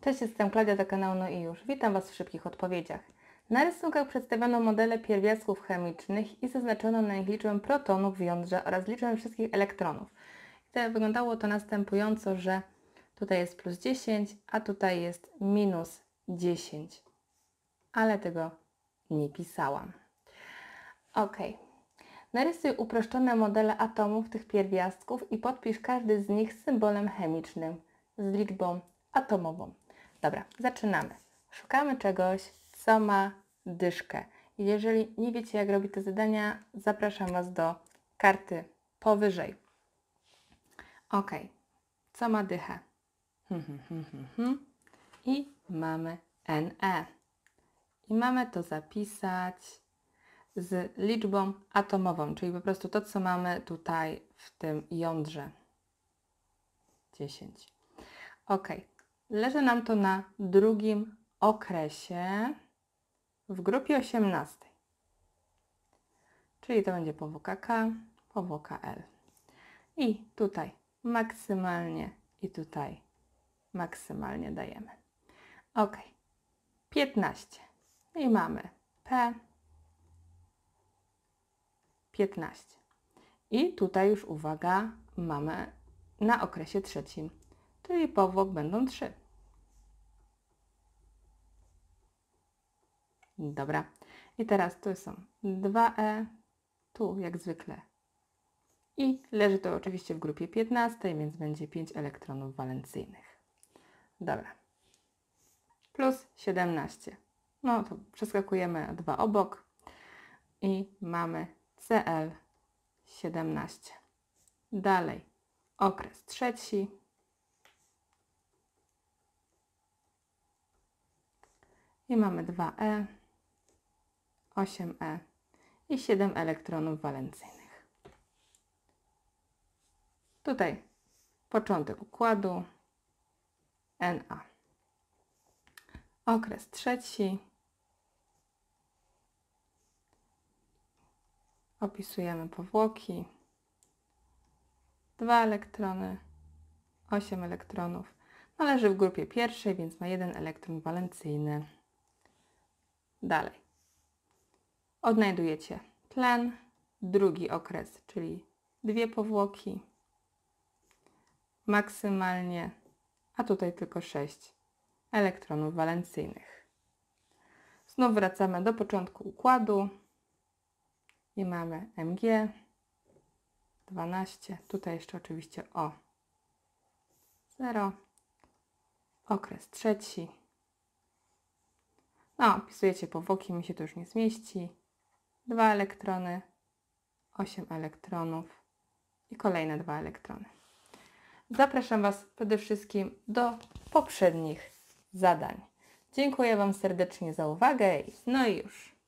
Cześć, jestem Klaudia za kanału No i już. Witam Was w szybkich odpowiedziach. Na rysunkach przedstawiono modele pierwiastków chemicznych i zaznaczono na nich liczbę protonów w jądrze oraz liczbę wszystkich elektronów. I tak wyglądało to następująco, że tutaj jest plus 10, a tutaj jest minus 10. Ale tego nie pisałam. Ok. Narysuj uproszczone modele atomów tych pierwiastków i podpisz każdy z nich symbolem chemicznym z liczbą atomową. Dobra, zaczynamy. Szukamy czegoś, co ma dyszkę. Jeżeli nie wiecie, jak robić te zadania, zapraszam Was do karty powyżej. Ok, co ma dychę? Hmm, hmm, hmm, I mamy NE. I mamy to zapisać z liczbą atomową, czyli po prostu to, co mamy tutaj w tym jądrze. 10. Ok, Leży nam to na drugim okresie w grupie 18. Czyli to będzie powłoka K, powłoka L. I tutaj maksymalnie i tutaj maksymalnie dajemy. Ok. 15. I mamy P. 15. I tutaj już uwaga, mamy na okresie trzecim, czyli powłok będą 3. Dobra. I teraz tu są 2e, tu jak zwykle. I leży to oczywiście w grupie 15, więc będzie 5 elektronów walencyjnych. Dobra. Plus 17. No to przeskakujemy dwa obok i mamy CL17. Dalej okres trzeci. I mamy 2E. 8E i 7 elektronów walencyjnych. Tutaj początek układu Na. Okres trzeci. Opisujemy powłoki. 2 elektrony, 8 elektronów. Należy w grupie pierwszej, więc ma jeden elektron walencyjny. Dalej odnajdujecie tlen, drugi okres, czyli dwie powłoki, maksymalnie, a tutaj tylko 6 elektronów walencyjnych. Znów wracamy do początku układu i mamy Mg 12, tutaj jeszcze oczywiście O 0, okres trzeci. No, opisujecie powłoki, mi się to już nie zmieści dwa elektrony, 8 elektronów i kolejne dwa elektrony. Zapraszam Was przede wszystkim do poprzednich zadań. Dziękuję Wam serdecznie za uwagę. No i już.